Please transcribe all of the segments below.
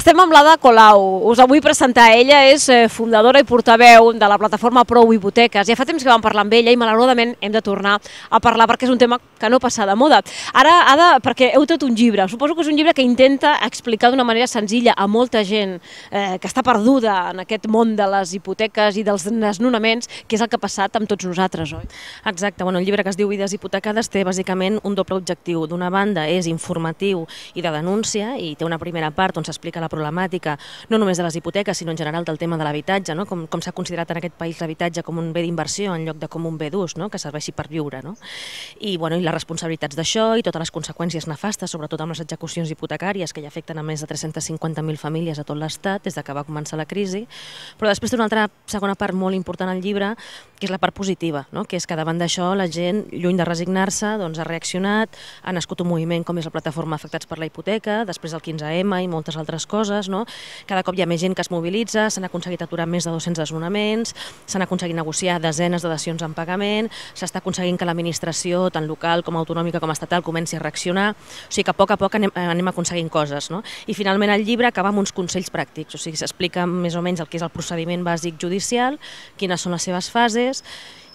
Estem amb l'Ada Colau. Us la vull presentar. Ella és eh, fundadora i portaveu de la plataforma Prou Hipoteques. Ja fa temps que vam parlar amb ella i malauradament hem de tornar a parlar perquè és un tema que no passa de moda. Ara, Ada, perquè heu tret un llibre. Suposo que és un llibre que intenta explicar d'una manera senzilla a molta gent eh, que està perduda en aquest món de les hipoteques i dels desnonaments, que és el que ha passat amb tots nosaltres, oi? Exacte. Bueno, el llibre que es diu Vides hipotecades té bàsicament un doble objectiu. D'una banda és informatiu i de denúncia i té una primera part on s'explica la problemàtica no només de les hipoteques, sinó en general del tema de l'habitatge, no? com, com s'ha considerat en aquest país l'habitatge com un bé d'inversió en lloc de com un bé d'ús, no? que serveixi per viure. No? I, bueno, I les responsabilitats d'això i totes les conseqüències nefastes, sobretot amb les execucions hipotecàries que ja afecten a més de 350.000 famílies a tot l'estat des de que va començar la crisi. Però després d'una altra segona part molt important al llibre que és la part positiva, no? que és que davant d'això la gent, lluny de resignar-se, doncs ha reaccionat, ha nascut un moviment com és la plataforma Afectats per la Hipoteca, després del 15M i moltes altres coses, no? cada cop hi ha més gent que es mobilitza, s'han aconseguit aturar més de 200 desnonaments, s'han aconseguit negociar desenes de dacions en pagament, s'està aconseguint que l'administració, tant local com autonòmica com estatal, comenci a reaccionar, o sigui que a poc a poc anem, anem aconseguint coses. No? I finalment el llibre acaba amb uns consells pràctics, o sigui, s'explica més o menys el que és el procediment bàsic judicial, quines són les seves fases, és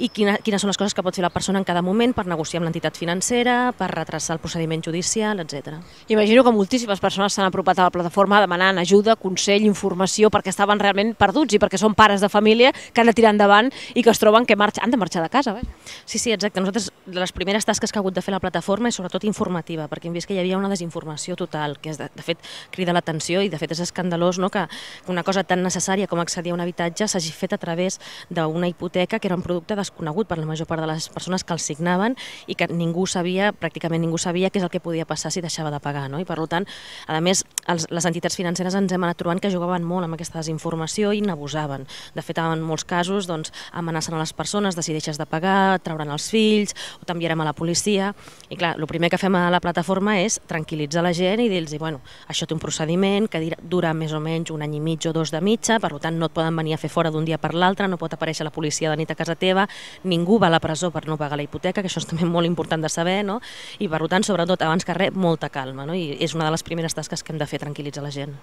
i quina, quines són les coses que pot fer la persona en cada moment per negociar amb l'entitat financera, per retrasar el procediment judicial, etc. Imagino que moltíssimes persones s'han apropat a la plataforma demanant ajuda, consell, informació, perquè estaven realment perduts i perquè són pares de família que han de tirar endavant i que es troben que marxa, han de marxar de casa. Vaja. Sí, sí, exacte. Nosaltres, les primeres tasques que ha hagut de fer la plataforma és sobretot informativa, perquè hem vist que hi havia una desinformació total, que és de, de fet crida l'atenció i de fet és escandalós no? que una cosa tan necessària com accedir a un habitatge s'hagi fet a través d'una hipoteca, que que era un producte desconegut per la major part de les persones que el signaven i que ningú sabia, pràcticament ningú sabia què és el que podia passar si deixava de pagar. No? I per tant, a més, els, les entitats financeres ens hem anat trobant que jugaven molt amb aquesta desinformació i n'abusaven. De fet, en molts casos doncs, amenacen a les persones de si deixes de pagar, trauran els fills, o t'enviarem a la policia... I clar, el primer que fem a la plataforma és tranquil·litzar la gent i dir-los, bueno, això té un procediment que dura més o menys un any i mig o dos de mitja, per tant no et poden venir a fer fora d'un dia per l'altre, no pot aparèixer la policia de nit a a casa teva, ningú va a la presó per no pagar la hipoteca, que això és també molt important de saber, no? i per tant, sobretot, abans que res, molta calma, no? i és una de les primeres tasques que hem de fer, tranquil·litzar la gent.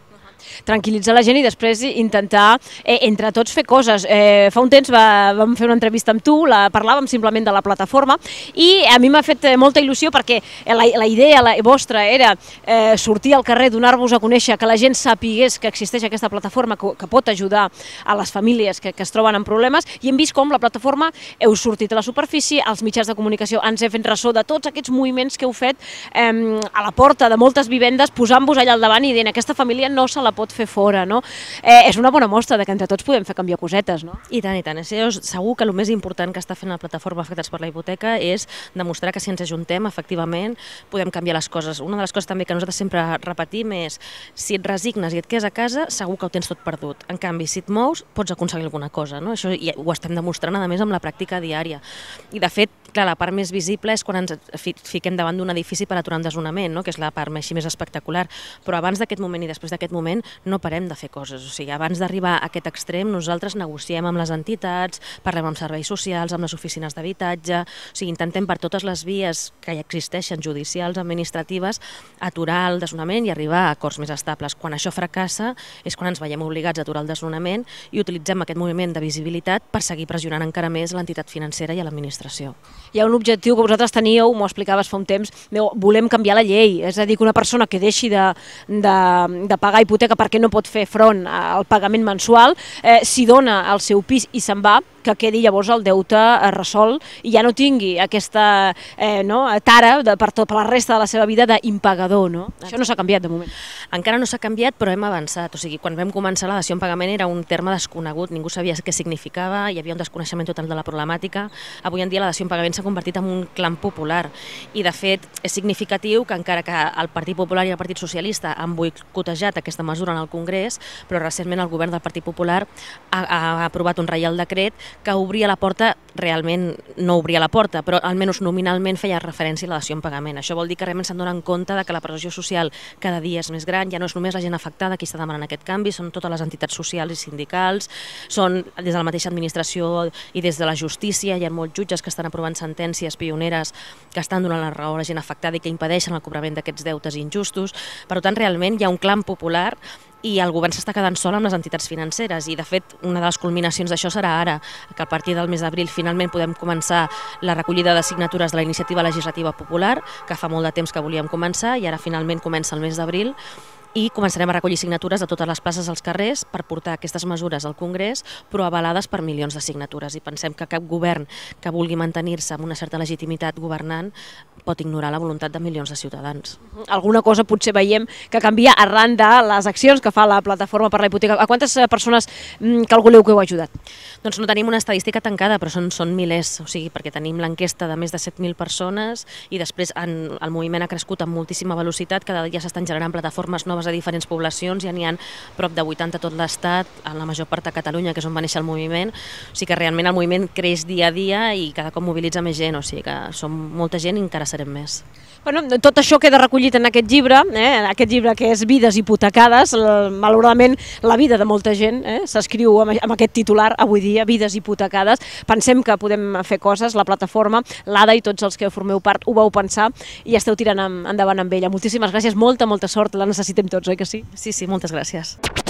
Tranquil·litzar la gent i després intentar, eh, entre tots, fer coses. Eh, fa un temps va, vam fer una entrevista amb tu, la, parlàvem simplement de la plataforma, i a mi m'ha fet eh, molta il·lusió perquè eh, la, la idea la, vostra era eh, sortir al carrer, donar-vos a conèixer, que la gent sapigués que existeix aquesta plataforma que, que pot ajudar a les famílies que, que es troben en problemes, i hem vist com la plataforma, heu sortit a la superfície, els mitjans de comunicació ens hem fet ressò de tots aquests moviments que heu fet eh, a la porta de moltes vivendes, posant-vos allà al davant i dient aquesta família no se la pot fer fora. No? Eh, és una bona mostra de que entre tots podem fer canviar cosetes. No? I tant, i tant. és Segur que el més important que està fent la plataforma Afectats per la Hipoteca és demostrar que si ens ajuntem, efectivament, podem canviar les coses. Una de les coses també que nosaltres sempre repetim és si et resignes i et quedes a casa, segur que ho tens tot perdut. En canvi, si et mous, pots aconseguir alguna cosa. No? Això ja ho estem demostrant gran, a més amb la pràctica diària. I de fet, clar, la part més visible és quan ens fiquem davant d'un edifici per aturar un desnonament, no? que és la part més, més espectacular, però abans d'aquest moment i després d'aquest moment no parem de fer coses, o sigui, abans d'arribar a aquest extrem nosaltres negociem amb les entitats, parlem amb serveis socials, amb les oficines d'habitatge, o sigui, intentem per totes les vies que hi existeixen, judicials, administratives, aturar el desnonament i arribar a acords més estables. Quan això fracassa és quan ens veiem obligats a aturar el desnonament i utilitzem aquest moviment de visibilitat per seguir pressionant pressionant encara més l'entitat financera i a l'administració. Hi ha un objectiu que vosaltres teníeu, m'ho explicaves fa un temps, meu, volem canviar la llei, és a dir, que una persona que deixi de, de, de pagar hipoteca perquè no pot fer front al pagament mensual, eh, s'hi dona al seu pis i se'n va, que quedi llavors el deute eh, resolt i ja no tingui aquesta eh, no, tara de, per, tot, per la resta de la seva vida d'impagador. No? Això no s'ha canviat de moment. Encara no s'ha canviat, però hem avançat. O sigui, quan vam començar la dació en pagament era un terme desconegut, ningú sabia què significava, hi havia un desconeixement total de la problemàtica. Avui en dia la dació en pagament s'ha convertit en un clan popular i, de fet, és significatiu que encara que el Partit Popular i el Partit Socialista han boicotejat aquesta mesura en el Congrés, però recentment el govern del Partit Popular ha, ha aprovat un reial decret que obria la porta realment no obria la porta, però almenys nominalment feia referència a la dació en pagament. Això vol dir que realment se'n donen compte de que la pressió social cada dia és més gran, ja no és només la gent afectada qui està demanant aquest canvi, són totes les entitats socials i sindicals, són des de la mateixa administració i des de la justícia, hi ha molts jutges que estan aprovant sentències pioneres que estan donant la raó a la gent afectada i que impedeixen el cobrament d'aquests deutes injustos. Per tant, realment hi ha un clam popular i el govern s'està quedant sol amb les entitats financeres i de fet una de les culminacions d'això serà ara, que a partir del mes d'abril finalment podem començar la recollida de signatures de la iniciativa legislativa popular, que fa molt de temps que volíem començar i ara finalment comença el mes d'abril i començarem a recollir signatures de totes les places als carrers per portar aquestes mesures al Congrés, però avalades per milions de signatures. I pensem que cap govern que vulgui mantenir-se amb una certa legitimitat governant pot ignorar la voluntat de milions de ciutadans. Alguna cosa potser veiem que canvia arran de les accions que fa la plataforma per la hipoteca. A quantes eh, persones calculeu mm, que heu ajudat? Doncs no tenim una estadística tancada, però són, són milers, o sigui, perquè tenim l'enquesta de més de 7.000 persones i després en, el moviment ha crescut amb moltíssima velocitat, cada dia s'estan generant plataformes noves persones de diferents poblacions, ja n'hi ha prop de 80 a tot l'estat, en la major part de Catalunya, que és on va néixer el moviment, o sigui que realment el moviment creix dia a dia i cada cop mobilitza més gent, o sigui que som molta gent i encara serem més. Bueno, tot això queda recollit en aquest llibre, eh? aquest llibre que és Vides hipotecades, malauradament la vida de molta gent eh? s'escriu amb, amb aquest titular avui dia, Vides hipotecades. Pensem que podem fer coses, la plataforma, l'ADA i tots els que formeu part ho vau pensar i esteu tirant endavant amb ella. Moltíssimes gràcies, molta, molta sort, la necessitem tots, oi que sí? Sí, sí, moltes gràcies.